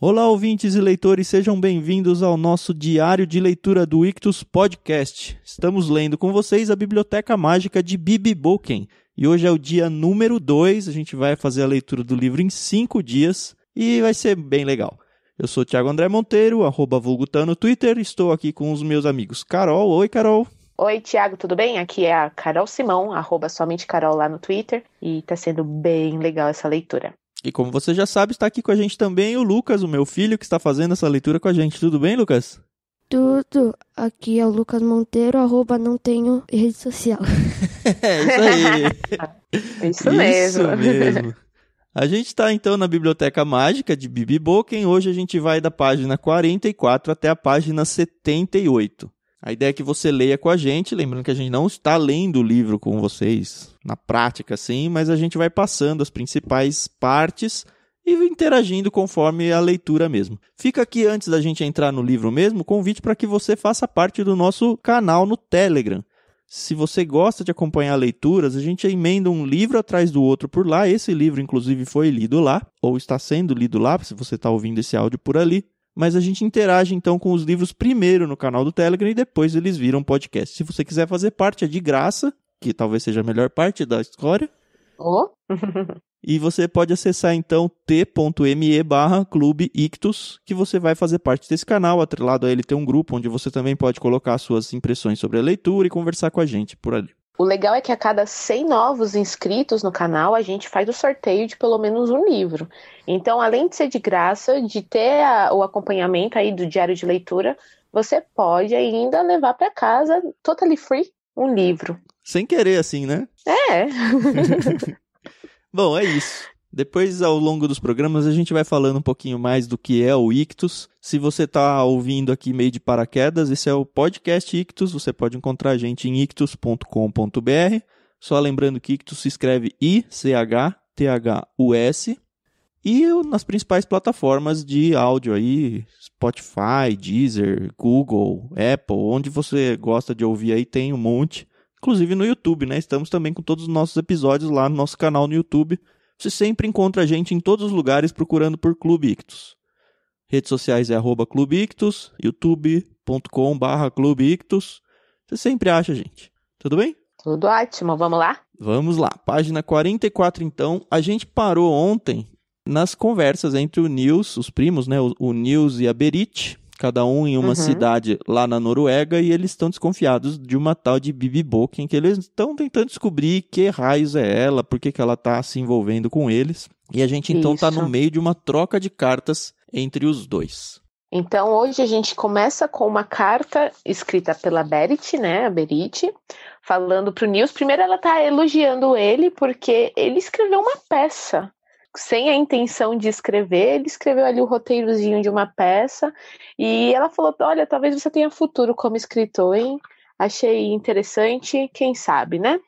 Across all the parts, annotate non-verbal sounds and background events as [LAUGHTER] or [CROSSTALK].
Olá, ouvintes e leitores, sejam bem-vindos ao nosso diário de leitura do Ictus Podcast. Estamos lendo com vocês a Biblioteca Mágica de Bibi Boken. E hoje é o dia número 2, a gente vai fazer a leitura do livro em 5 dias e vai ser bem legal. Eu sou o Thiago André Monteiro, arroba Vulgutan no Twitter, estou aqui com os meus amigos Carol. Oi, Carol. Oi, Thiago, tudo bem? Aqui é a Carol Simão, arroba somente Carol lá no Twitter, e está sendo bem legal essa leitura. E como você já sabe, está aqui com a gente também o Lucas, o meu filho, que está fazendo essa leitura com a gente. Tudo bem, Lucas? Tudo. Aqui é o Lucas Monteiro, arroba não tenho rede social. [LAUGHS] é isso aí. [LAUGHS] isso mesmo. Isso mesmo. A gente está então na Biblioteca Mágica de Bibi Boken. Hoje a gente vai da página 44 até a página 78. A ideia é que você leia com a gente, lembrando que a gente não está lendo o livro com vocês na prática, sim, mas a gente vai passando as principais partes e interagindo conforme a leitura mesmo. Fica aqui antes da gente entrar no livro mesmo, convite para que você faça parte do nosso canal no Telegram. Se você gosta de acompanhar leituras, a gente emenda um livro atrás do outro por lá. Esse livro, inclusive, foi lido lá, ou está sendo lido lá, se você está ouvindo esse áudio por ali mas a gente interage então com os livros primeiro no canal do Telegram e depois eles viram podcast. Se você quiser fazer parte, é de graça, que talvez seja a melhor parte da história. Oh. e você pode acessar então t.me barra clube ictus, que você vai fazer parte desse canal. Atrelado a ele tem um grupo onde você também pode colocar suas impressões sobre a leitura e conversar com a gente por ali. O legal é que a cada 100 novos inscritos no canal, a gente faz o sorteio de pelo menos um livro. Então, além de ser de graça, de ter a, o acompanhamento aí do diário de leitura, você pode ainda levar para casa, totally free, um livro. Sem querer, assim, né? É. [LAUGHS] [LAUGHS] Bom, é isso. Depois, ao longo dos programas, a gente vai falando um pouquinho mais do que é o Ictus. Se você está ouvindo aqui meio de paraquedas, esse é o podcast Ictus. Você pode encontrar a gente em ictus.com.br. Só lembrando que Ictus se escreve I-C-H-T-H-U-S. E nas principais plataformas de áudio aí, Spotify, Deezer, Google, Apple, onde você gosta de ouvir aí tem um monte. Inclusive no YouTube, né? Estamos também com todos os nossos episódios lá no nosso canal no YouTube você sempre encontra a gente em todos os lugares procurando por Clube Ictus. Redes sociais é arroba Clube Ictus, youtube.com barra Clube Ictus. Você sempre acha a gente. Tudo bem? Tudo ótimo, vamos lá? Vamos lá, página 44 então. A gente parou ontem nas conversas entre o Nils, os primos, né? O Nils e a Berit, cada um em uma uhum. cidade lá na Noruega, e eles estão desconfiados de uma tal de Bibi Boken, que eles estão tentando descobrir que raios é ela, por que, que ela está se envolvendo com eles. E a gente então está no meio de uma troca de cartas entre os dois. Então hoje a gente começa com uma carta escrita pela Berit, né, a Berit, falando para o Nils. Primeiro ela está elogiando ele porque ele escreveu uma peça sem a intenção de escrever, ele escreveu ali o roteirozinho de uma peça e ela falou: Olha, talvez você tenha futuro como escritor, hein? Achei interessante, quem sabe, né?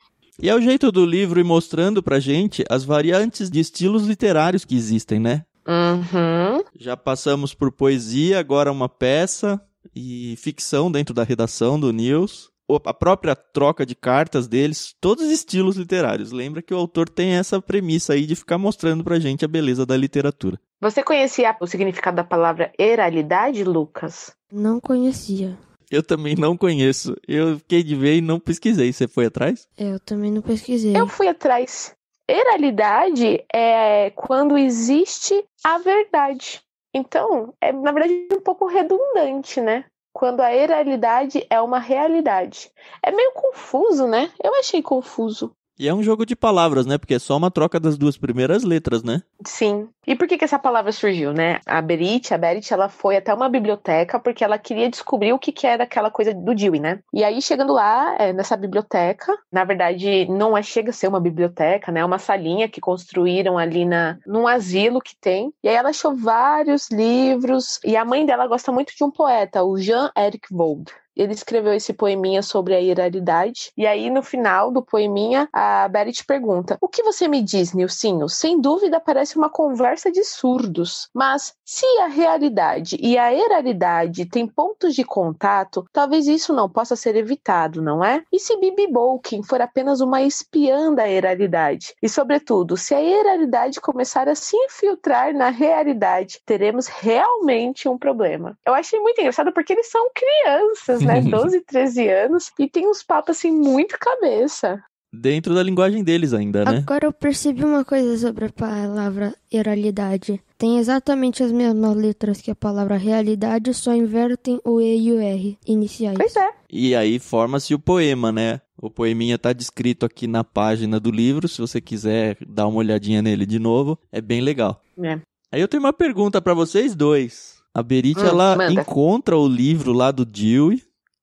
E é o jeito do livro ir mostrando pra gente as variantes de estilos literários que existem, né? Uhum. Já passamos por poesia, agora uma peça e ficção dentro da redação do News a própria troca de cartas deles, todos os estilos literários. Lembra que o autor tem essa premissa aí de ficar mostrando pra gente a beleza da literatura. Você conhecia o significado da palavra heralidade, Lucas? Não conhecia. Eu também não conheço. Eu fiquei de ver e não pesquisei. Você foi atrás? É, eu também não pesquisei. Eu fui atrás. Heralidade é quando existe a verdade. Então, é na verdade um pouco redundante, né? quando a oralidade é uma realidade. É meio confuso, né? Eu achei confuso. E é um jogo de palavras, né? Porque é só uma troca das duas primeiras letras, né? Sim. E por que, que essa palavra surgiu, né? A Berit, a Berit, ela foi até uma biblioteca porque ela queria descobrir o que, que era aquela coisa do Dewey, né? E aí, chegando lá, é, nessa biblioteca, na verdade, não é chega a ser uma biblioteca, né? É uma salinha que construíram ali na, num asilo que tem. E aí ela achou vários livros. E a mãe dela gosta muito de um poeta, o Jean-Eric Vold ele escreveu esse poeminha sobre a iralidade. E aí, no final do poeminha, a Berit pergunta: O que você me diz, Nilcinho? Sem dúvida parece uma conversa de surdos. Mas se a realidade e a heralidade têm pontos de contato, talvez isso não possa ser evitado, não é? E se Bibi Bolkin for apenas uma espiã da heralidade? E, sobretudo, se a heralidade começar a se infiltrar na realidade, teremos realmente um problema. Eu achei muito engraçado porque eles são crianças crianças, né? 12, [LAUGHS] 13 anos. E tem uns papos, assim, muito cabeça. Dentro da linguagem deles ainda, né? Agora eu percebi uma coisa sobre a palavra oralidade. Tem exatamente as mesmas letras que a palavra realidade, só invertem o E e o R iniciais. Pois é. E aí forma-se o poema, né? O poeminha está descrito aqui na página do livro, se você quiser dar uma olhadinha nele de novo, é bem legal. É. Aí eu tenho uma pergunta para vocês dois. A Berit, hum, ela manda. encontra o livro lá do Dewey,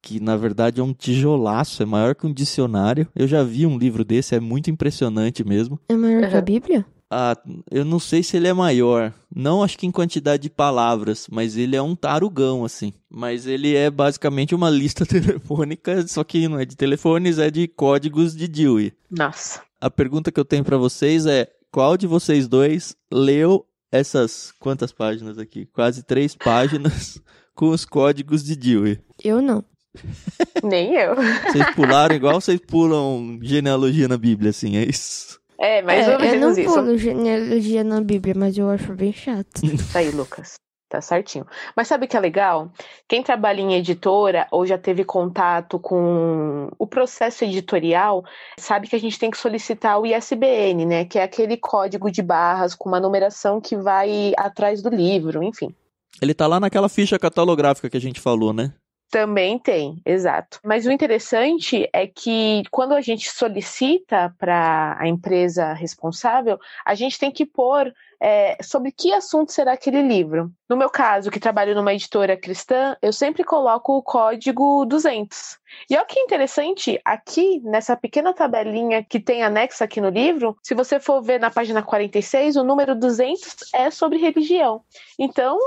que na verdade é um tijolaço, é maior que um dicionário. Eu já vi um livro desse, é muito impressionante mesmo. É maior uhum. que a Bíblia? Ah, eu não sei se ele é maior. Não acho que em quantidade de palavras, mas ele é um tarugão, assim. Mas ele é basicamente uma lista [LAUGHS] telefônica, só que não é de telefones, é de códigos de Dewey. Nossa. A pergunta que eu tenho para vocês é: qual de vocês dois leu essas quantas páginas aqui? Quase três páginas [LAUGHS] com os códigos de Dewey? Eu não. [LAUGHS] Nem eu. Vocês pularam igual vocês pulam genealogia na Bíblia, assim, é isso? É, mais é, ou menos isso. Eu não pulo isso. genealogia na Bíblia, mas eu acho bem chato. Isso [LAUGHS] tá aí, Lucas. Tá certinho. Mas sabe o que é legal? Quem trabalha em editora ou já teve contato com o processo editorial, sabe que a gente tem que solicitar o ISBN, né? Que é aquele código de barras com uma numeração que vai atrás do livro, enfim. Ele tá lá naquela ficha catalográfica que a gente falou, né? Também tem, exato. Mas o interessante é que quando a gente solicita para a empresa responsável, a gente tem que pôr é, sobre que assunto será aquele livro. No meu caso, que trabalho numa editora cristã, eu sempre coloco o código 200. E olha que interessante, aqui nessa pequena tabelinha que tem anexa aqui no livro, se você for ver na página 46, o número 200 é sobre religião. Então,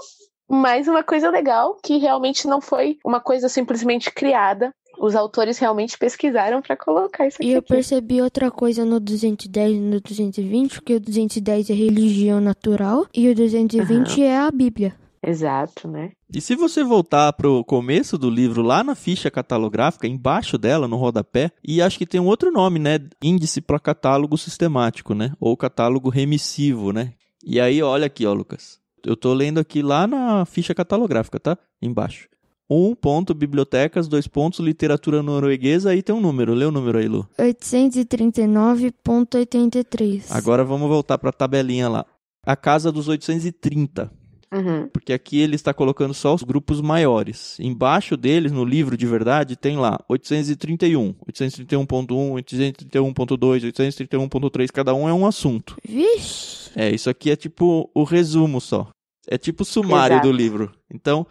mais uma coisa legal que realmente não foi uma coisa simplesmente criada. Os autores realmente pesquisaram para colocar isso aqui. E eu percebi outra coisa no 210 e no 220, que o 210 é religião natural e o 220 uhum. é a Bíblia. Exato, né? E se você voltar pro começo do livro, lá na ficha catalográfica, embaixo dela, no rodapé, e acho que tem um outro nome, né? Índice para catálogo sistemático, né? Ou catálogo remissivo, né? E aí, olha aqui, ó, Lucas eu tô lendo aqui lá na ficha catalográfica, tá? Embaixo. Um ponto, bibliotecas, dois pontos, literatura norueguesa, aí tem um número. Lê o número aí, Lu. 839.83. Agora vamos voltar para a tabelinha lá. A casa dos 830. Uhum. Porque aqui ele está colocando só os grupos maiores. Embaixo deles, no livro de verdade, tem lá 831, 831.1, 831.2, 831.3. Cada um é um assunto. Vixe! É, isso aqui é tipo o resumo só. É tipo o sumário Exato. do livro. Então,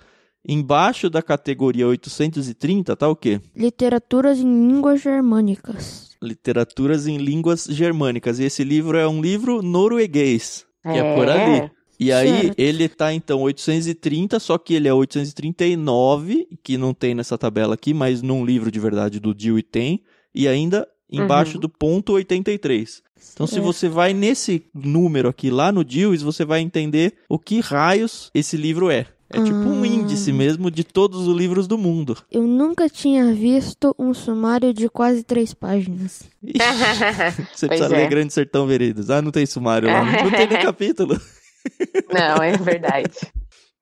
embaixo da categoria 830 tá o quê? Literaturas em línguas germânicas. Literaturas em línguas germânicas. E esse livro é um livro norueguês, que é, é por ali. E aí ele tá então 830, só que ele é 839, que não tem nessa tabela aqui, mas num livro de verdade do Dewey tem, e ainda embaixo uhum. do ponto 83. Então, se você vai nesse número aqui lá no Dewey, você vai entender o que raios esse livro é. É tipo um ah. índice mesmo de todos os livros do mundo. Eu nunca tinha visto um sumário de quase três páginas. [LAUGHS] você pois precisa é. ler Grande Sertão Veredas. Ah, não tem sumário lá. Não tem nem [LAUGHS] capítulo. Não, é verdade.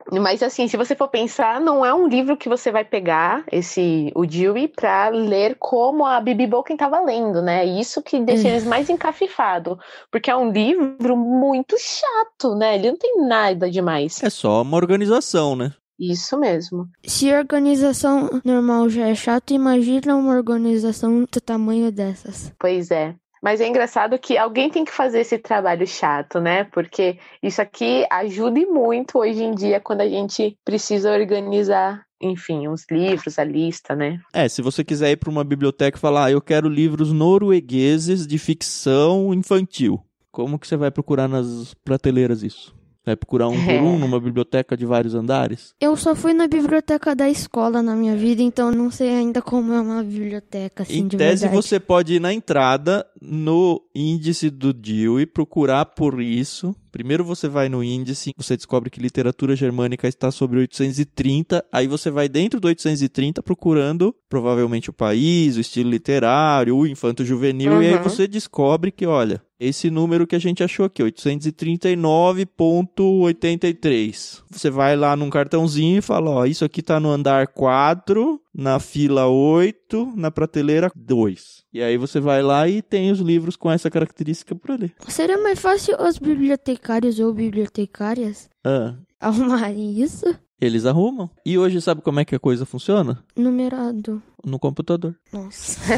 Mas assim, se você for pensar, não é um livro que você vai pegar esse o Dewey para ler como a Bibi Bolkin estava lendo, né? Isso que deixa uhum. eles mais encafifado, porque é um livro muito chato, né? Ele não tem nada demais. É só uma organização, né? Isso mesmo. Se a organização normal já é chata, imagina uma organização do tamanho dessas. Pois é. Mas é engraçado que alguém tem que fazer esse trabalho chato, né? Porque isso aqui ajuda muito hoje em dia quando a gente precisa organizar, enfim, os livros, a lista, né? É, se você quiser ir para uma biblioteca e falar, ah, eu quero livros noruegueses de ficção infantil. Como que você vai procurar nas prateleiras isso? Né? procurar um é. por um numa biblioteca de vários andares? Eu só fui na biblioteca da escola na minha vida, então não sei ainda como é uma biblioteca. Assim, em tese, verdade. você pode ir na entrada no índice do DIL e procurar por isso. Primeiro você vai no índice, você descobre que literatura germânica está sobre 830, aí você vai dentro do 830 procurando provavelmente o país, o estilo literário, o infanto juvenil, uhum. e aí uhum. você descobre que, olha, esse número que a gente achou aqui, 839.83. Você vai lá num cartãozinho e fala, ó, isso aqui tá no andar 4, na fila 8, na prateleira 2. E aí você vai lá e tem os livros com essa característica por ali. Será mais fácil os bibliotecários ou bibliotecárias ah. arrumarem isso? Eles arrumam. E hoje sabe como é que a coisa funciona? Numerado. No computador. Nossa. [LAUGHS]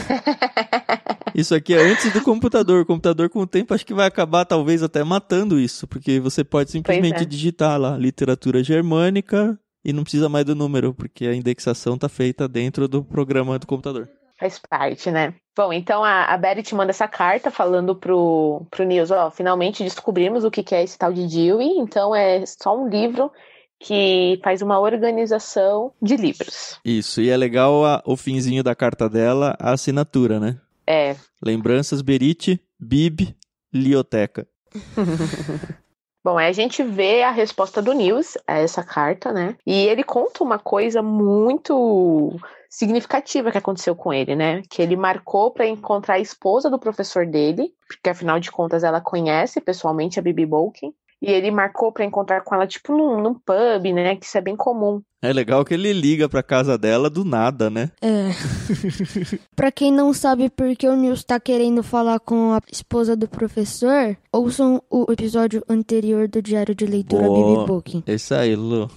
Isso aqui é antes do computador. O computador, com o tempo, acho que vai acabar talvez até matando isso, porque você pode simplesmente é. digitar lá literatura germânica e não precisa mais do número, porque a indexação está feita dentro do programa do computador. Faz parte, né? Bom, então a, a te manda essa carta falando pro, pro Nils, ó, finalmente descobrimos o que, que é esse tal de Dewey, então é só um livro que faz uma organização de livros. Isso, e é legal a, o finzinho da carta dela, a assinatura, né? É. Lembranças Berite, Bib, Lioteca. [LAUGHS] Bom, aí a gente vê a resposta do News a essa carta, né? E ele conta uma coisa muito significativa que aconteceu com ele, né? Que ele marcou para encontrar a esposa do professor dele, porque afinal de contas ela conhece pessoalmente a Bibi Bolkin, e ele marcou para encontrar com ela, tipo, num, num pub, né? Que isso é bem comum. É legal que ele liga pra casa dela do nada, né? É. [LAUGHS] pra quem não sabe por que o Nils tá querendo falar com a esposa do professor, ouçam o episódio anterior do Diário de Leitura Boa. Bibi Booking. É isso aí, Lu.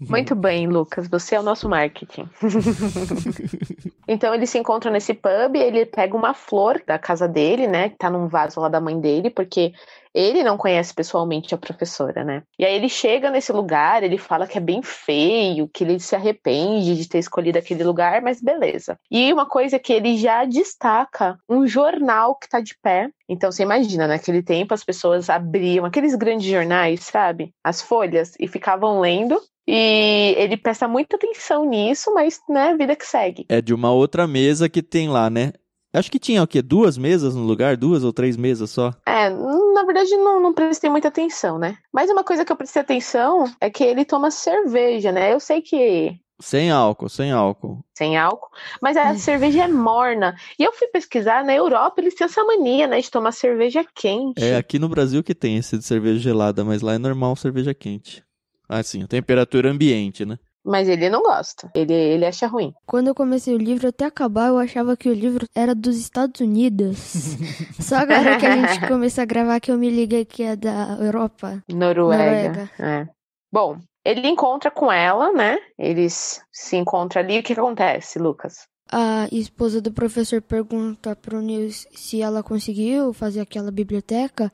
Muito uhum. bem, Lucas, você é o nosso marketing. [LAUGHS] então ele se encontra nesse pub, ele pega uma flor da casa dele, né, que tá num vaso lá da mãe dele, porque ele não conhece pessoalmente a professora, né? E aí ele chega nesse lugar, ele fala que é bem feio, que ele se arrepende de ter escolhido aquele lugar, mas beleza. E uma coisa é que ele já destaca, um jornal que tá de pé. Então você imagina, naquele tempo as pessoas abriam aqueles grandes jornais, sabe? As folhas e ficavam lendo e ele presta muita atenção nisso, mas, né, vida que segue. É de uma outra mesa que tem lá, né? Acho que tinha o quê? Duas mesas no lugar? Duas ou três mesas só? É, na verdade não, não prestei muita atenção, né? Mas uma coisa que eu prestei atenção é que ele toma cerveja, né? Eu sei que sem álcool, sem álcool. Sem álcool. Mas a hum. cerveja é morna. E eu fui pesquisar, na Europa eles têm essa mania, né, de tomar cerveja quente. É, aqui no Brasil que tem esse de cerveja gelada, mas lá é normal cerveja quente. Assim, a temperatura ambiente, né? Mas ele não gosta. Ele, ele acha ruim. Quando eu comecei o livro, até acabar, eu achava que o livro era dos Estados Unidos. [LAUGHS] Só agora que a gente começa a gravar que eu me liguei que é da Europa. Noruega. Noruega. É. Bom, ele encontra com ela, né? Eles se encontram ali. O que, que acontece, Lucas? A esposa do professor pergunta para o Nils se ela conseguiu fazer aquela biblioteca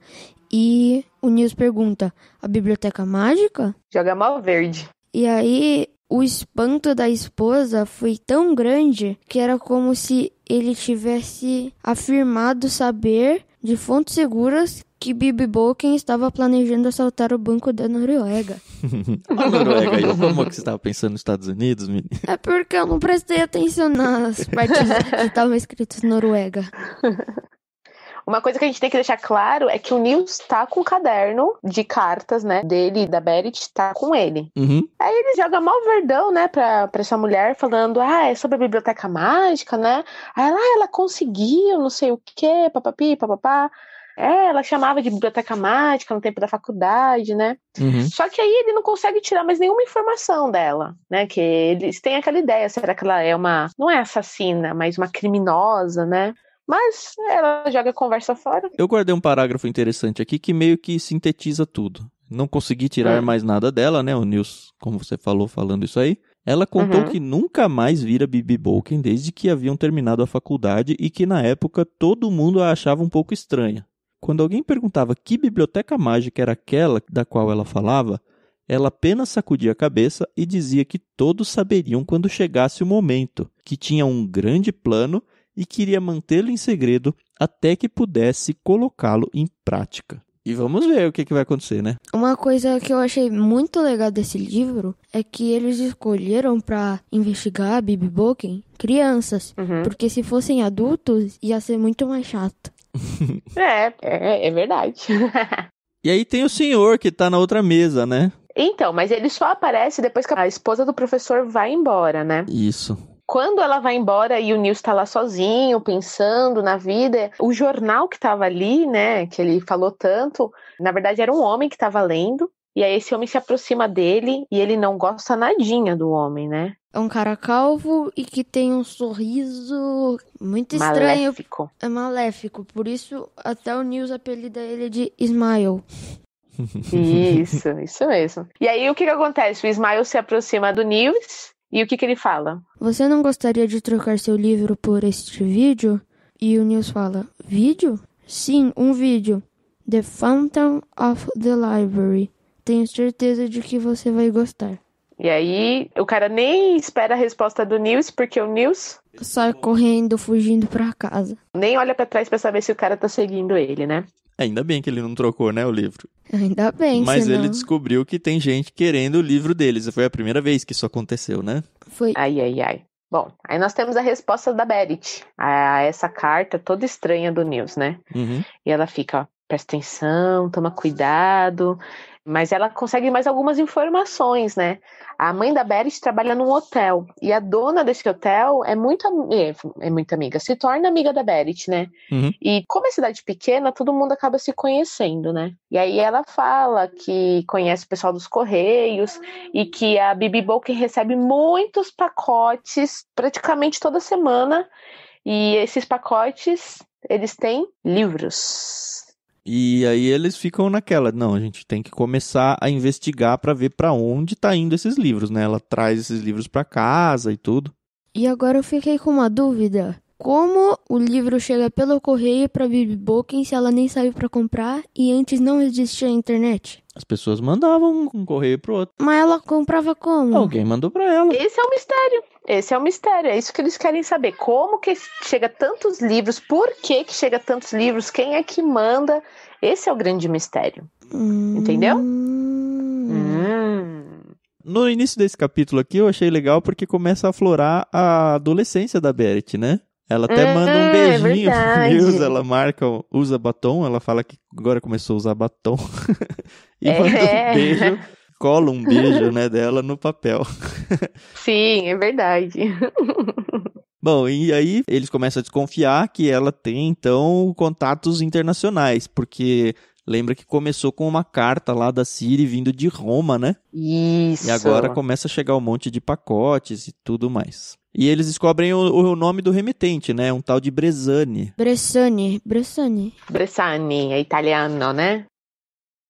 e o Nils pergunta: a biblioteca mágica? Joga mal verde. E aí o espanto da esposa foi tão grande que era como se ele tivesse afirmado saber de fontes seguras que Bibi Boken estava planejando assaltar o banco da Noruega. [LAUGHS] a Noruega, e como é que você estava pensando nos Estados Unidos, menino? É porque eu não prestei atenção nas partes que estavam escritas Noruega. [LAUGHS] Uma coisa que a gente tem que deixar claro é que o Nils tá com o caderno de cartas, né? Dele da Berit, tá com ele. Uhum. Aí ele joga mal verdão, né, pra, pra essa mulher, falando, ah, é sobre a biblioteca mágica, né? Aí ela, ah, ela conseguiu, não sei o quê, papapi, papapá. É, ela chamava de biblioteca mágica no tempo da faculdade, né? Uhum. Só que aí ele não consegue tirar mais nenhuma informação dela, né? Que eles têm aquela ideia, será que ela é uma, não é assassina, mas uma criminosa, né? Mas ela joga a conversa fora. Eu guardei um parágrafo interessante aqui que meio que sintetiza tudo. Não consegui tirar hum. mais nada dela, né? O Nils, como você falou, falando isso aí. Ela contou uhum. que nunca mais vira Bibi Bolken desde que haviam terminado a faculdade e que na época todo mundo a achava um pouco estranha. Quando alguém perguntava que biblioteca mágica era aquela da qual ela falava, ela apenas sacudia a cabeça e dizia que todos saberiam quando chegasse o momento, que tinha um grande plano e queria mantê-lo em segredo até que pudesse colocá-lo em prática. E vamos ver o que, que vai acontecer, né? Uma coisa que eu achei muito legal desse livro é que eles escolheram para investigar a Bibi Boken crianças, uhum. porque se fossem adultos ia ser muito mais chato. [LAUGHS] é, é, é verdade. [LAUGHS] e aí tem o senhor que tá na outra mesa, né? Então, mas ele só aparece depois que a esposa do professor vai embora, né? Isso quando ela vai embora e o Nils está lá sozinho, pensando na vida, o jornal que estava ali, né, que ele falou tanto, na verdade era um homem que estava lendo, e aí esse homem se aproxima dele e ele não gosta nadinha do homem, né? É um cara calvo e que tem um sorriso muito estranho. Maléfico. É maléfico, por isso até o Nils apelida ele de Smile. Isso, isso mesmo. E aí o que, que acontece? O Ismael se aproxima do Nils e o que, que ele fala? Você não gostaria de trocar seu livro por este vídeo? E o Nils fala: Vídeo? Sim, um vídeo. The Fountain of the Library. Tenho certeza de que você vai gostar. E aí, o cara nem espera a resposta do Nils, porque o Nils sai correndo, fugindo para casa. Nem olha para trás para saber se o cara tá seguindo ele, né? Ainda bem que ele não trocou, né, o livro. Ainda bem, Mas senão... ele descobriu que tem gente querendo o livro deles. Foi a primeira vez que isso aconteceu, né? Foi. Ai, ai, ai. Bom, aí nós temos a resposta da Berit a essa carta toda estranha do News, né? Uhum. E ela fica: presta atenção, toma cuidado. Mas ela consegue mais algumas informações, né? A mãe da Beres trabalha num hotel e a dona desse hotel é muito, é, é muito amiga, se torna amiga da Berit, né? Uhum. E como é cidade pequena, todo mundo acaba se conhecendo, né? E aí ela fala que conhece o pessoal dos Correios e que a Bibi Bolkin recebe muitos pacotes praticamente toda semana. E esses pacotes, eles têm livros. E aí eles ficam naquela, não, a gente tem que começar a investigar para ver para onde tá indo esses livros, né? Ela traz esses livros para casa e tudo. E agora eu fiquei com uma dúvida. Como o livro chega pelo correio para Bibi Boken se ela nem saiu para comprar e antes não existia a internet? As pessoas mandavam um correio pro outro. Mas ela comprava como? Alguém mandou para ela. Esse é o um mistério. Esse é o um mistério. É isso que eles querem saber. Como que chega tantos livros? Por que que chega tantos livros? Quem é que manda? Esse é o grande mistério. Hum... Entendeu? Hum. no início desse capítulo aqui eu achei legal porque começa a florar a adolescência da Berit, né? Ela até manda um é beijinho é ela marca, usa batom, ela fala que agora começou a usar batom. [LAUGHS] e é. manda um beijo, cola um beijo, né, dela no papel. [LAUGHS] Sim, é verdade. Bom, e aí eles começam a desconfiar que ela tem, então, contatos internacionais, porque lembra que começou com uma carta lá da Siri vindo de Roma, né? Isso. E agora começa a chegar um monte de pacotes e tudo mais. E eles descobrem o, o nome do remetente, né? Um tal de Bressani. Bressani, Bressani. Bressani, é italiano, né?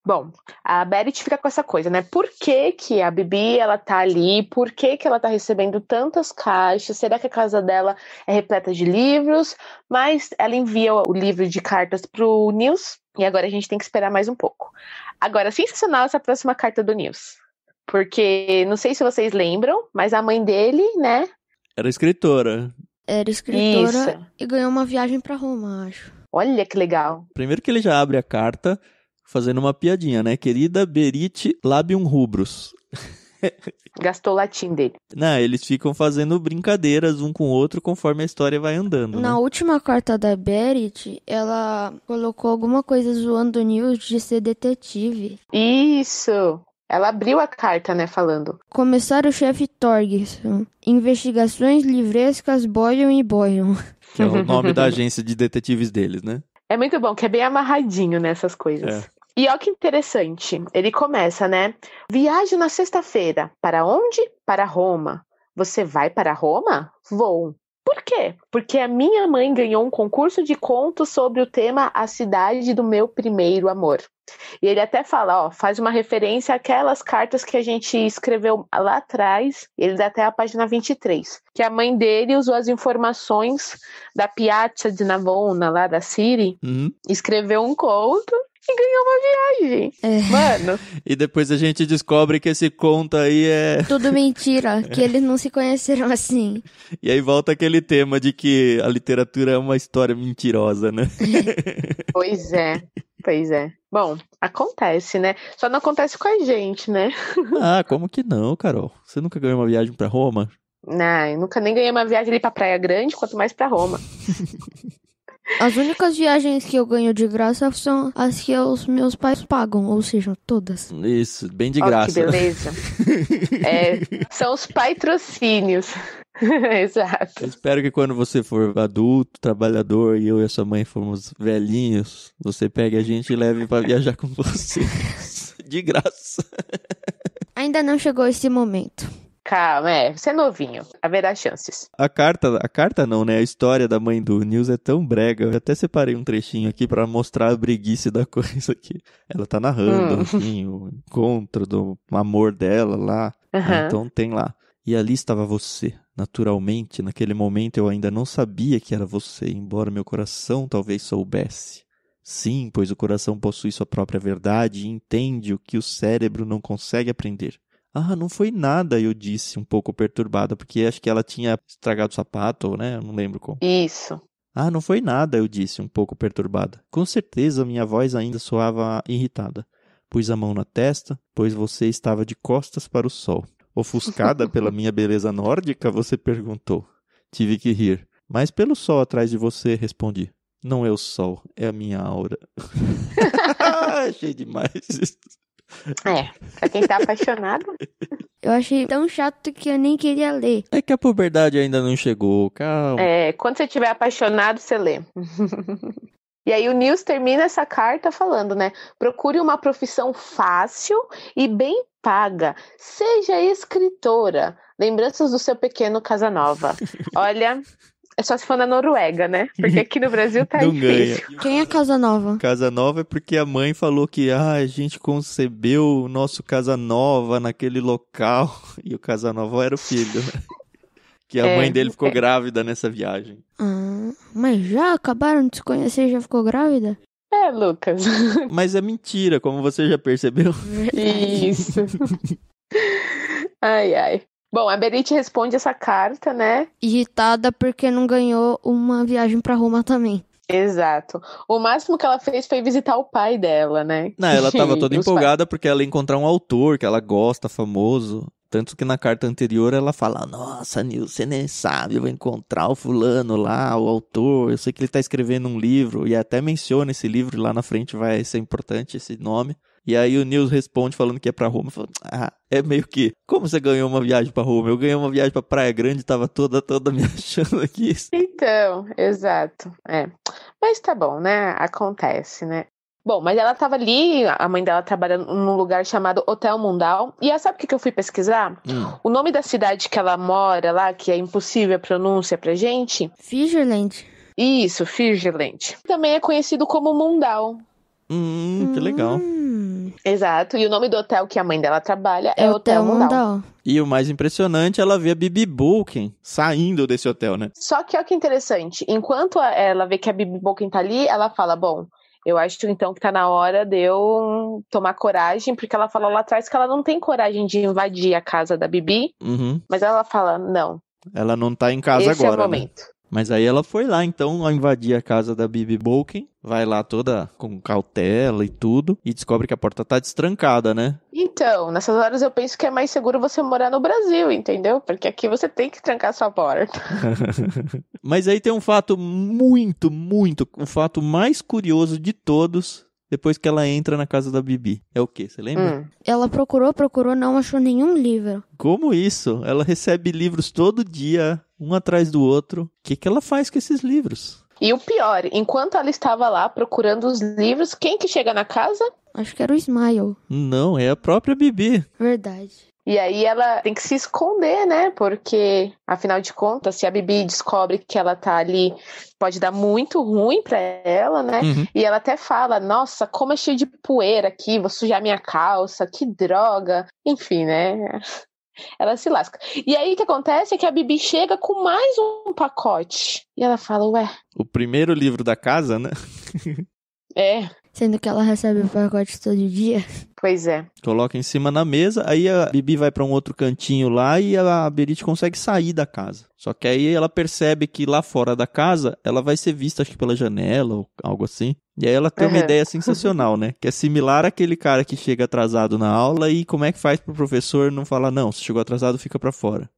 Bom, a Berit fica com essa coisa, né? Por que, que a Bibi ela tá ali? Por que, que ela tá recebendo tantas caixas? Será que a casa dela é repleta de livros? Mas ela envia o livro de cartas pro Nils e agora a gente tem que esperar mais um pouco. Agora, sensacional essa próxima carta do Nils. Porque não sei se vocês lembram, mas a mãe dele, né, era escritora. Era escritora Isso. e ganhou uma viagem para Roma, acho. Olha que legal. Primeiro que ele já abre a carta fazendo uma piadinha, né? Querida Berite Labium Rubros. [LAUGHS] Gastou latim dele. Não, eles ficam fazendo brincadeiras um com o outro conforme a história vai andando. Né? Na né? última carta da Berit, ela colocou alguma coisa zoando o News de ser detetive. Isso! Ela abriu a carta, né, falando. Começar o chefe Torgerson. Investigações livrescas boiam e boiam. Que é o [LAUGHS] nome da agência de detetives deles, né? É muito bom, que é bem amarradinho nessas né, coisas. É. E olha que interessante, ele começa, né? Viagem na sexta-feira. Para onde? Para Roma. Você vai para Roma? Vou. Por quê? Porque a minha mãe ganhou um concurso de contos sobre o tema A Cidade do Meu Primeiro Amor. E ele até fala, ó, faz uma referência àquelas cartas que a gente escreveu lá atrás, ele dá até a página 23, que a mãe dele usou as informações da Piazza de Navona, lá da Siri, uhum. escreveu um conto que ganhou uma viagem. É. Mano. E depois a gente descobre que esse conta aí é. Tudo mentira, [LAUGHS] que eles não se conheceram assim. E aí volta aquele tema de que a literatura é uma história mentirosa, né? [LAUGHS] pois é. Pois é. Bom, acontece, né? Só não acontece com a gente, né? [LAUGHS] ah, como que não, Carol? Você nunca ganhou uma viagem para Roma? Não, eu nunca nem ganhei uma viagem ali pra Praia Grande, quanto mais para Roma. As únicas viagens que eu ganho de graça são as que os meus pais pagam, ou seja, todas. Isso, bem de oh, graça. Que beleza. [LAUGHS] é, são os patrocínios. [LAUGHS] Exato. Eu espero que quando você for adulto, trabalhador e eu e a sua mãe formos velhinhos, você pegue a gente e leve para viajar com [LAUGHS] você. de graça. Ainda não chegou esse momento. Calma, é, você é novinho, haverá chances. A carta, a carta não, né? A história da mãe do News é tão brega. Eu até separei um trechinho aqui para mostrar a breguice da [LAUGHS] coisa aqui. Ela tá narrando, hum. o encontro do amor dela lá. Uhum. Então tem lá. E ali estava você. Naturalmente, naquele momento eu ainda não sabia que era você, embora meu coração talvez soubesse. Sim, pois o coração possui sua própria verdade e entende o que o cérebro não consegue aprender. Ah, não foi nada, eu disse, um pouco perturbada, porque acho que ela tinha estragado o sapato, né? Eu não lembro como. Isso. Ah, não foi nada, eu disse, um pouco perturbada. Com certeza minha voz ainda soava irritada. Pus a mão na testa, pois você estava de costas para o sol. Ofuscada [LAUGHS] pela minha beleza nórdica, você perguntou. Tive que rir. Mas pelo sol atrás de você, respondi. Não é o sol, é a minha aura. [LAUGHS] Achei demais isso. É, pra quem tá apaixonado. Eu achei tão chato que eu nem queria ler. É que a puberdade ainda não chegou, calma. É, quando você tiver apaixonado, você lê. E aí o News termina essa carta falando, né? Procure uma profissão fácil e bem paga. Seja escritora. Lembranças do seu pequeno Casanova. Olha, é só se for na Noruega, né? Porque aqui no Brasil tá [LAUGHS] difícil. Ganha. Quem é Casanova? Casanova é porque a mãe falou que ah, a gente concebeu o nosso Casanova naquele local [LAUGHS] e o Casanova era o filho, né? Que a é, mãe dele ficou é. grávida nessa viagem. Ah, mas já acabaram de se conhecer e já ficou grávida? É, Lucas. [LAUGHS] Mas é mentira, como você já percebeu. Isso. ai, ai. Bom, a Berit responde essa carta, né? Irritada porque não ganhou uma viagem para Roma também. Exato. O máximo que ela fez foi visitar o pai dela, né? Não, ela tava [LAUGHS] toda empolgada pais. porque ela ia encontrar um autor que ela gosta, famoso. Tanto que na carta anterior ela fala: Nossa, Nil, você nem né? sabe, eu vou encontrar o fulano lá, o autor. Eu sei que ele tá escrevendo um livro, e até menciona esse livro lá na frente, vai ser importante esse nome. E aí o Nils responde falando que é para Roma. Falo, ah, é meio que, como você ganhou uma viagem para Roma? Eu ganhei uma viagem para Praia Grande, tava toda toda me [LAUGHS] achando aqui. Então, exato, é. Mas tá bom, né? Acontece, né? Bom, mas ela estava ali, a mãe dela trabalhando num lugar chamado Hotel Mundal. E ela, sabe o que, eu fui pesquisar? Hum. O nome da cidade que ela mora lá, que é impossível a pronúncia pra gente. Figerland. Isso, Figerland. Também é conhecido como Mundal. Hum, que legal. Hum. Exato. E o nome do hotel que a mãe dela trabalha é, é Hotel, mundial Mundal. E o mais impressionante, ela vê a Bibi booking saindo desse hotel, né? Só que olha que interessante. Enquanto ela vê que a Bibi booking tá ali, ela fala: Bom, eu acho então que tá na hora de eu tomar coragem, porque ela falou lá atrás que ela não tem coragem de invadir a casa da Bibi. Uhum. Mas ela fala: Não. Ela não tá em casa Esse agora. Esse é o né? momento. Né? Mas aí ela foi lá, então, a invadir a casa da Bibi Bolkin, vai lá toda com cautela e tudo, e descobre que a porta tá destrancada, né? Então, nessas horas eu penso que é mais seguro você morar no Brasil, entendeu? Porque aqui você tem que trancar sua porta. [LAUGHS] [LAUGHS] Mas aí tem um fato muito, muito, um fato mais curioso de todos, depois que ela entra na casa da Bibi. É o quê? Você lembra? Hum. Ela procurou, procurou, não achou nenhum livro. Como isso? Ela recebe livros todo dia um atrás do outro. O que, que ela faz com esses livros? E o pior, enquanto ela estava lá procurando os livros, quem que chega na casa? Acho que era o Smile. Não, é a própria Bibi. Verdade. E aí ela tem que se esconder, né? Porque, afinal de contas, se a Bibi descobre que ela tá ali, pode dar muito ruim para ela, né? Uhum. E ela até fala, nossa, como é cheio de poeira aqui, vou sujar minha calça, que droga. Enfim, né? Ela se lasca. E aí o que acontece é que a Bibi chega com mais um pacote. E ela fala, ué. O primeiro livro da casa, né? é sendo que ela recebe o pacote todo dia. Pois é. Coloca em cima na mesa, aí a Bibi vai para um outro cantinho lá e a Berit consegue sair da casa. Só que aí ela percebe que lá fora da casa ela vai ser vista, acho que pela janela ou algo assim. E aí ela tem uhum. uma ideia sensacional, né? Que é similar àquele cara que chega atrasado na aula e como é que faz pro professor não falar, não, se chegou atrasado, fica para fora.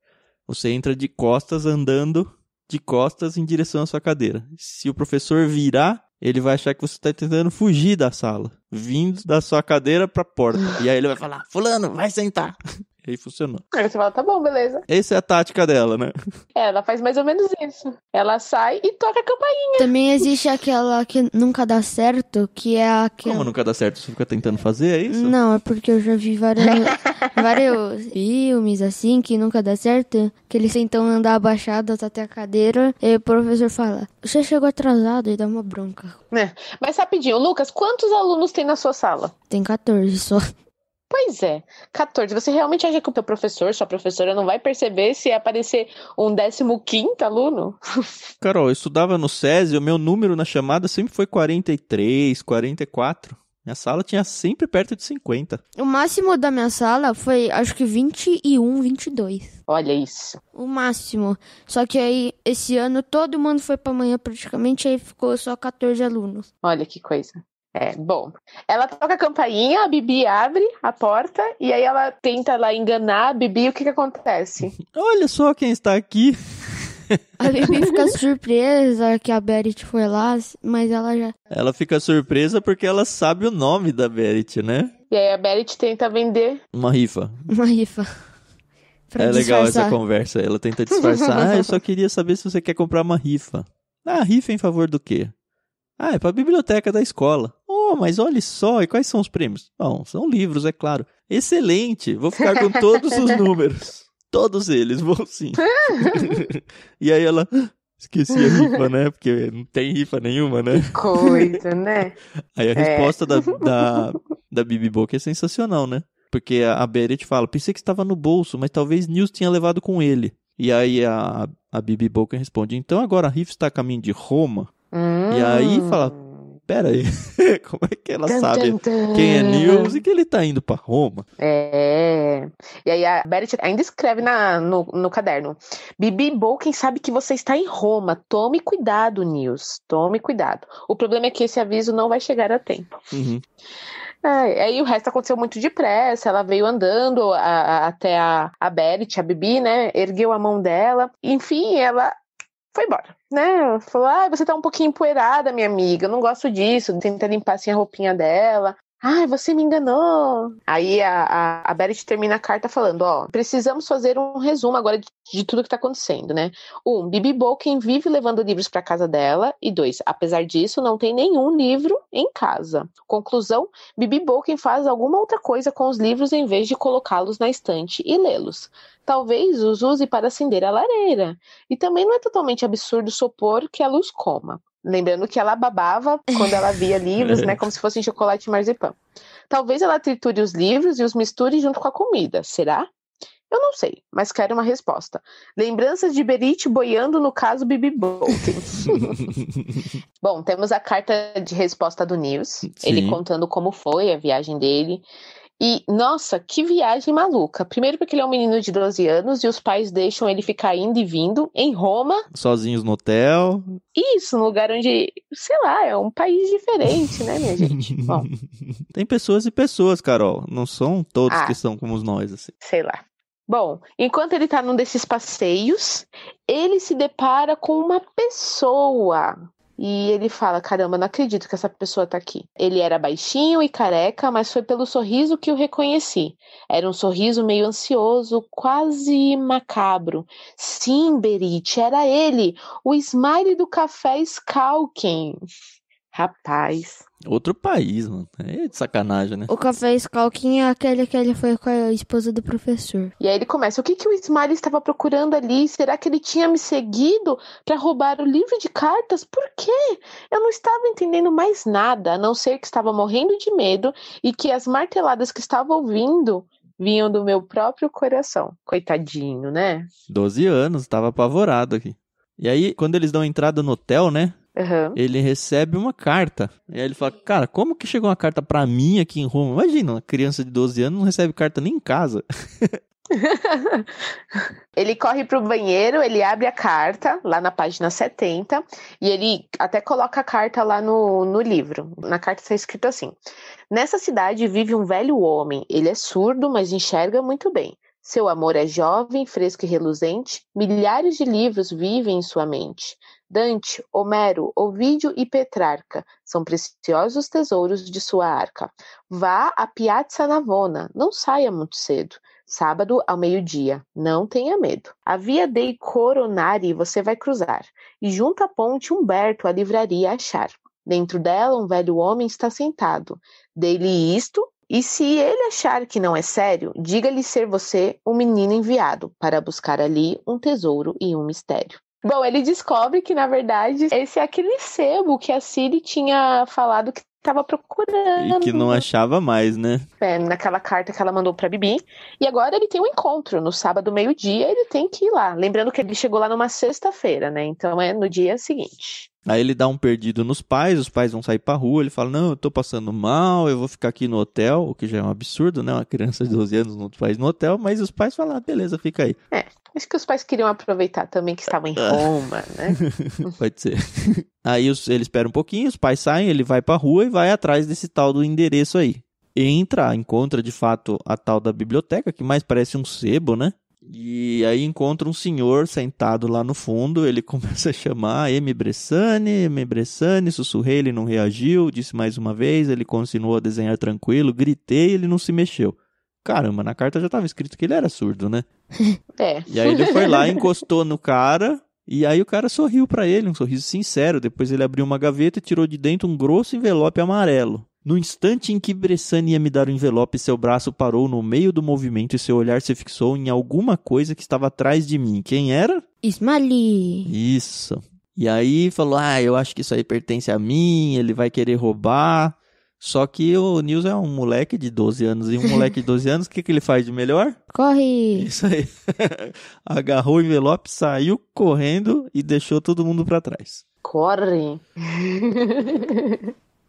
Você entra de costas andando de costas em direção à sua cadeira. Se o professor virar, ele vai achar que você está tentando fugir da sala, vindo da sua cadeira para a porta. E aí ele vai falar: Fulano, vai sentar. E aí funcionou. Aí você fala, tá bom, beleza. Essa é a tática dela, né? [LAUGHS] É, ela faz mais ou menos isso. Ela sai e toca a campainha. Também existe aquela que nunca dá certo, que é que... Como nunca dá certo? Você fica tentando fazer, é isso? Não, é porque eu já vi vários, [LAUGHS] vários filmes, assim, que nunca dá certo, que eles tentam andar abaixados até a cadeira, e o professor fala, você chegou atrasado e dá uma bronca. É. Mas rapidinho, Lucas, quantos alunos tem na sua sala? Tem 14 só. Pois é. 14. Você realmente acha que o teu professor, sua professora, não vai perceber se aparecer um 15 aluno? [LAUGHS] Carol, eu estudava no SESI, o meu número na chamada sempre foi 43, 44. Minha sala tinha sempre perto de 50. O máximo da minha sala foi, acho que 21, 22. Olha isso. O máximo. Só que aí, esse ano, todo mundo foi pra manhã praticamente, aí ficou só 14 alunos. Olha que coisa. É, bom. Ela toca a campainha, a Bibi abre a porta e aí ela tenta lá enganar a Bibi. O que que acontece? [LAUGHS] Olha só quem está aqui. A Bibi fica surpresa que a Berit foi lá, mas ela já. Ela fica surpresa porque ela sabe o nome da Berit, né? E aí a Berit tenta vender. Uma rifa. Uma rifa. Pra é disfarçar. legal essa conversa. Ela tenta disfarçar. [LAUGHS] ah, eu só queria saber se você quer comprar uma rifa. Ah, rifa em favor do quê? Ah, é pra biblioteca da escola mas olha só, e quais são os prêmios? Bom, são livros, é claro. Excelente, vou ficar com todos os [LAUGHS] números. Todos eles, vou sim. [LAUGHS] e aí ela, Esqueci a rifa, né? Porque não tem rifa nenhuma, né? Que coisa, né? [LAUGHS] Aí a é. resposta da, da, da Bibi Boca é sensacional, né? Porque a, a Beret fala, pensei que estava no bolso, mas talvez Nils tinha levado com ele. E aí a, a Bibi Boca responde, então agora a rifa está a caminho de Roma? Hum. E aí hum. fala, pera aí, [LAUGHS] como é que ela tum, sabe tum, tum. quem é News e que ele tá indo para Roma? É. E aí a Beret ainda escreve na, no, no caderno: Bibi quem sabe que você está em Roma. Tome cuidado, News. Tome cuidado. O problema é que esse aviso não vai chegar a tempo. Uhum. É, aí o resto aconteceu muito depressa. Ela veio andando a, a, até a, a Berit, a Bibi, né? Ergueu a mão dela. Enfim, ela foi embora, né? Falou, ah, você tá um pouquinho empoeirada, minha amiga, eu não gosto disso, tenta limpar assim a roupinha dela. Ah, você me enganou. Aí a, a, a Berit termina a carta falando: ó, precisamos fazer um resumo agora de, de tudo que tá acontecendo, né? Um, Bibi Bolkin vive levando livros para casa dela. E dois, apesar disso, não tem nenhum livro em casa. Conclusão: Bibi Bolkin faz alguma outra coisa com os livros em vez de colocá-los na estante e lê-los. Talvez os use para acender a lareira. E também não é totalmente absurdo supor que ela os coma. Lembrando que ela babava quando ela via [LAUGHS] livros, né? Como se fossem chocolate e marzipan. Talvez ela triture os livros e os misture junto com a comida, será? Eu não sei, mas quero uma resposta. Lembranças de Berit boiando no caso Bibi Bolton. [LAUGHS] Bom, temos a carta de resposta do News, Sim. ele contando como foi a viagem dele, e, nossa, que viagem maluca. Primeiro porque ele é um menino de 12 anos e os pais deixam ele ficar indo e vindo em Roma. Sozinhos no hotel. Isso, um lugar onde, sei lá, é um país diferente, né, minha gente? [LAUGHS] Bom. Tem pessoas e pessoas, Carol. Não são todos ah, que são como nós, assim. Sei lá. Bom, enquanto ele tá num desses passeios, ele se depara com uma pessoa. E ele fala: Caramba, não acredito que essa pessoa tá aqui. Ele era baixinho e careca, mas foi pelo sorriso que o reconheci. Era um sorriso meio ansioso, quase macabro. Sim, Berit, era ele, o smile do café Skalken. Rapaz. Outro país, mano. É de sacanagem, né? O café Skalkin é aquele que ele foi com a esposa do professor. E aí ele começa: o que, que o Smiley estava procurando ali? Será que ele tinha me seguido para roubar o livro de cartas? Por quê? Eu não estava entendendo mais nada, a não ser que estava morrendo de medo e que as marteladas que estava ouvindo vinham do meu próprio coração. Coitadinho, né? Doze anos, estava apavorado aqui. E aí, quando eles dão entrada no hotel, né? Uhum. Ele recebe uma carta. E aí ele fala: Cara, como que chegou uma carta para mim aqui em Roma? Imagina, uma criança de 12 anos não recebe carta nem em casa. [LAUGHS] ele corre pro banheiro, ele abre a carta lá na página 70 e ele até coloca a carta lá no, no livro. Na carta está escrito assim: Nessa cidade vive um velho homem. Ele é surdo, mas enxerga muito bem. Seu amor é jovem, fresco e reluzente. Milhares de livros vivem em sua mente. Dante, Homero, Ovídio e Petrarca são preciosos tesouros de sua arca. Vá à Piazza Navona, não saia muito cedo. Sábado ao meio-dia, não tenha medo. A Via dei Coronari você vai cruzar, e junto à ponte Humberto a livraria achar. Dentro dela, um velho homem está sentado. Dê-lhe isto, e se ele achar que não é sério, diga-lhe ser você um menino enviado para buscar ali um tesouro e um mistério. Bom, ele descobre que, na verdade, esse é aquele sebo que a Siri tinha falado que estava procurando. E que não achava mais, né? É, naquela carta que ela mandou pra Bibi. E agora ele tem um encontro. No sábado, meio-dia, ele tem que ir lá. Lembrando que ele chegou lá numa sexta-feira, né? Então é no dia seguinte. Aí ele dá um perdido nos pais, os pais vão sair pra rua, ele fala: Não, eu tô passando mal, eu vou ficar aqui no hotel, o que já é um absurdo, né? Uma criança de 12 anos não faz no hotel, mas os pais falam: ah, beleza, fica aí. É, acho que os pais queriam aproveitar também que estavam em Roma, ah. né? [LAUGHS] Pode ser. [LAUGHS] Aí os, ele espera um pouquinho, os pais saem, ele vai pra rua e vai atrás desse tal do endereço aí. Entra, encontra de fato a tal da biblioteca, que mais parece um sebo, né? E aí encontra um senhor sentado lá no fundo, ele [LAUGHS] começa a chamar M. Bressane, M. Bressane, sussurrei, ele não reagiu, disse mais uma vez, ele continuou a desenhar tranquilo, gritei, ele não se mexeu. Caramba, na carta já estava escrito que ele era surdo, né? [LAUGHS] É. E aí ele foi lá, encostou no cara, e aí o cara sorriu para ele, um sorriso sincero. Depois ele abriu uma gaveta e tirou de dentro um grosso envelope amarelo. No instante em que Bressani ia me dar o envelope, seu braço parou no meio do movimento e seu olhar se fixou em alguma coisa que estava atrás de mim. Quem era? Smiley. Isso. E aí falou: Ah, eu acho que isso aí pertence a mim, ele vai querer roubar. Só que o Nils é um moleque de 12 anos. E um moleque de 12 anos, o que, que ele faz de melhor? Corre! Isso aí. [LAUGHS] Agarrou o envelope, saiu correndo e deixou todo mundo para trás. Corre! [LAUGHS]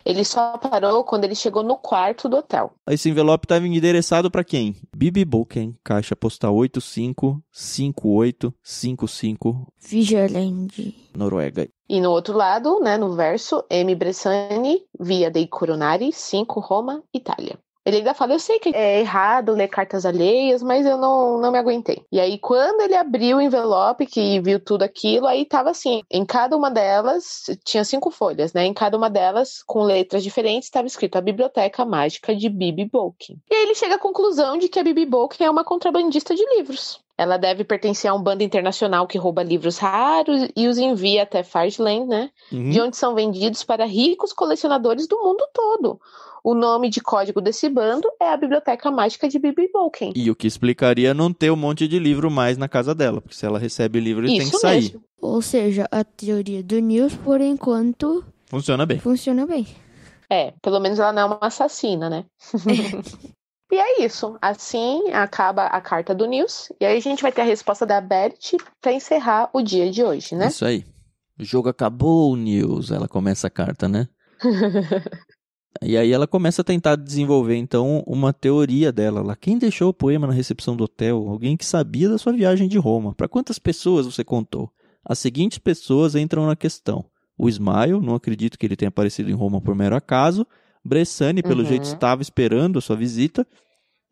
Ele só parou quando ele chegou no quarto do hotel. Esse envelope estava endereçado para quem? Bibi Boken, caixa postal 855855. Vigiland. Noruega. E no outro lado, né, no verso, M. Bressani, via dei Coronari, 5, Roma, Itália. Ele ainda fala, eu sei que é errado ler cartas alheias, mas eu não, não me aguentei. E aí, quando ele abriu o envelope, que viu tudo aquilo, aí tava assim, em cada uma delas, tinha cinco folhas, né? Em cada uma delas, com letras diferentes, estava escrito a Biblioteca Mágica de Bibi Bolkin. E aí ele chega à conclusão de que a Bibi Bolkin é uma contrabandista de livros. Ela deve pertencer a um bando internacional que rouba livros raros e os envia até Fardland, né? Uhum. De onde são vendidos para ricos colecionadores do mundo todo. O nome de código desse bando é a Biblioteca Mágica de Bibi Bolken. E o que explicaria não ter um monte de livro mais na casa dela, porque se ela recebe livro, ele Isso tem que sair. Mesmo. Ou seja, a teoria do News, por enquanto. Funciona bem. Funciona bem. É, pelo menos ela não é uma assassina, né? É. [LAUGHS] E é isso. Assim acaba a carta do News. E aí a gente vai ter a resposta da Bert para encerrar o dia de hoje, né? Isso aí. O jogo acabou, News. Ela começa a carta, né? [LAUGHS] E aí ela começa a tentar desenvolver então uma teoria dela lá. Quem deixou o poema na recepção do hotel? Alguém que sabia da sua viagem de Roma. Para quantas pessoas você contou? As seguintes pessoas entram na questão: o Ismael, não acredito que ele tenha aparecido em Roma por mero acaso, Bressani, pelo uhum. jeito estava esperando a sua visita,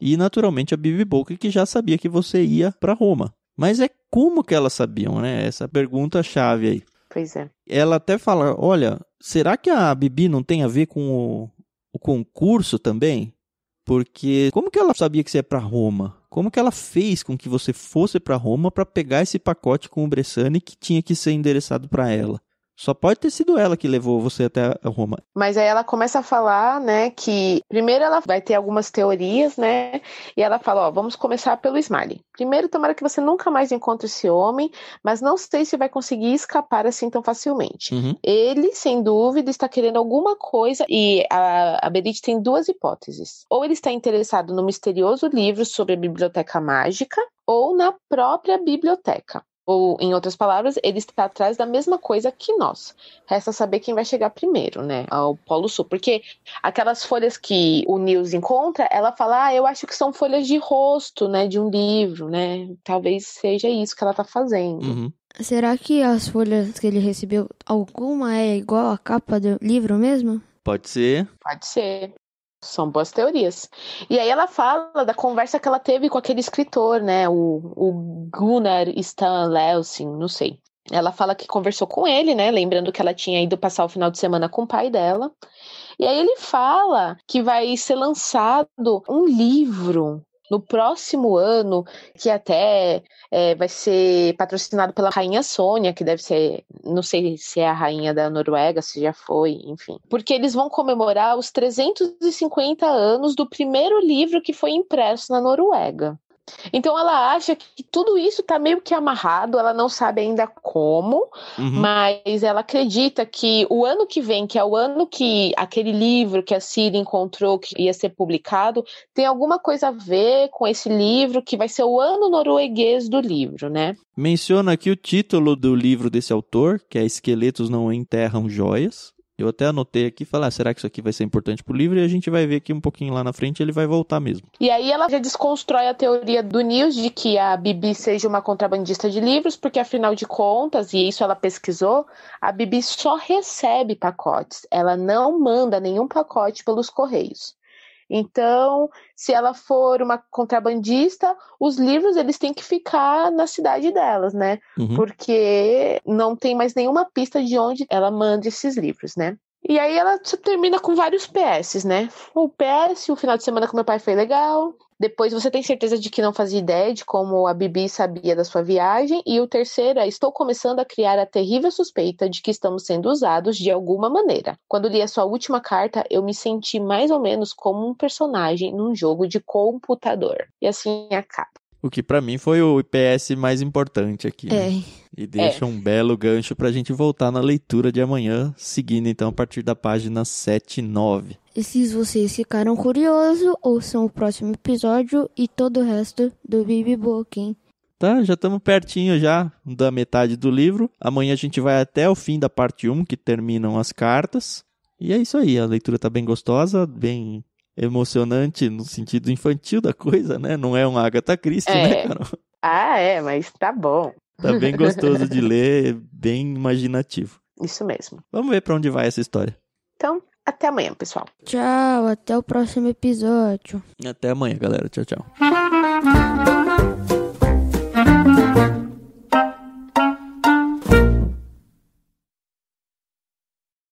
e naturalmente a Bibi Boca que já sabia que você ia para Roma. Mas é como que elas sabiam, né? Essa é pergunta chave aí. Pois é. Ela até fala: olha, será que a Bibi não tem a ver com o, o concurso também? Porque como que ela sabia que você é para Roma? Como que ela fez com que você fosse para Roma para pegar esse pacote com o Bressani que tinha que ser endereçado para ela? Só pode ter sido ela que levou você até Roma. Mas aí ela começa a falar, né, que primeiro ela vai ter algumas teorias, né, e ela fala, ó, vamos começar pelo Smiley. Primeiro, tomara que você nunca mais encontre esse homem, mas não sei se vai conseguir escapar assim tão facilmente. Uhum. Ele, sem dúvida, está querendo alguma coisa e a, a Berit tem duas hipóteses. Ou ele está interessado no misterioso livro sobre a biblioteca mágica, ou na própria biblioteca. Ou, em outras palavras, ele está atrás da mesma coisa que nós. Resta saber quem vai chegar primeiro, né? Ao Polo Sul. Porque aquelas folhas que o Nils encontra, ela fala, ah, eu acho que são folhas de rosto, né? De um livro, né? Talvez seja isso que ela está fazendo. Uhum. Será que as folhas que ele recebeu, alguma é igual à capa do livro mesmo? Pode ser. Pode ser. São boas teorias. E aí ela fala da conversa que ela teve com aquele escritor, né? O, o Gunnar Stanleusen, não sei. Ela fala que conversou com ele, né? Lembrando que ela tinha ido passar o final de semana com o pai dela. E aí ele fala que vai ser lançado um livro no próximo ano, que até é, vai ser patrocinado pela Rainha Sônia, que deve ser, não sei se é a Rainha da Noruega, se já foi, enfim. Porque eles vão comemorar os 350 anos do primeiro livro que foi impresso na Noruega. Então ela acha que tudo isso está meio que amarrado, ela não sabe ainda como, uhum. mas ela acredita que o ano que vem, que é o ano que aquele livro que a Siri encontrou que ia ser publicado, tem alguma coisa a ver com esse livro, que vai ser o ano norueguês do livro, né? Menciona aqui o título do livro desse autor, que é Esqueletos Não Enterram Joias. Eu até anotei aqui, falar, ah, será que isso aqui vai ser importante pro livro? E a gente vai ver aqui um pouquinho lá na frente, ele vai voltar mesmo. E aí ela já desconstrói a teoria do News de que a Bibi seja uma contrabandista de livros, porque afinal de contas, e isso ela pesquisou, a Bibi só recebe pacotes. Ela não manda nenhum pacote pelos correios. Então, se ela for uma contrabandista, os livros eles têm que ficar na cidade delas, né? Uhum. Porque não tem mais nenhuma pista de onde ela manda esses livros, né? E aí ela termina com vários PS, né? O PS, o final de semana com meu pai foi legal. Depois você tem certeza de que não fazia ideia de como a Bibi sabia da sua viagem. E o terceiro é, estou começando a criar a terrível suspeita de que estamos sendo usados de alguma maneira. Quando li a sua última carta, eu me senti mais ou menos como um personagem num jogo de computador. E assim acaba. O que para mim foi o IPS mais importante aqui. Né? É. Né? E deixa é. um belo gancho pra gente voltar na leitura de amanhã, seguindo então a partir da página 7 e 9. E se vocês ficaram curiosos, ouçam o próximo episódio e todo o resto do Bibi Booking. Tá, já estamos pertinho já da metade do livro. Amanhã a gente vai até o fim da parte 1, que terminam as cartas. E é isso aí, a leitura tá bem gostosa, bem emocionante no sentido infantil da coisa, né? Não é um Agatha Christie, né, é. né, Carol? Ah, é, mas tá bom. Tá bem gostoso de [LAUGHS] ler, bem imaginativo. Isso mesmo. Vamos ver para onde vai essa história. Então, até amanhã, pessoal. Tchau, até o próximo episódio. Até amanhã, galera. Tchau, tchau.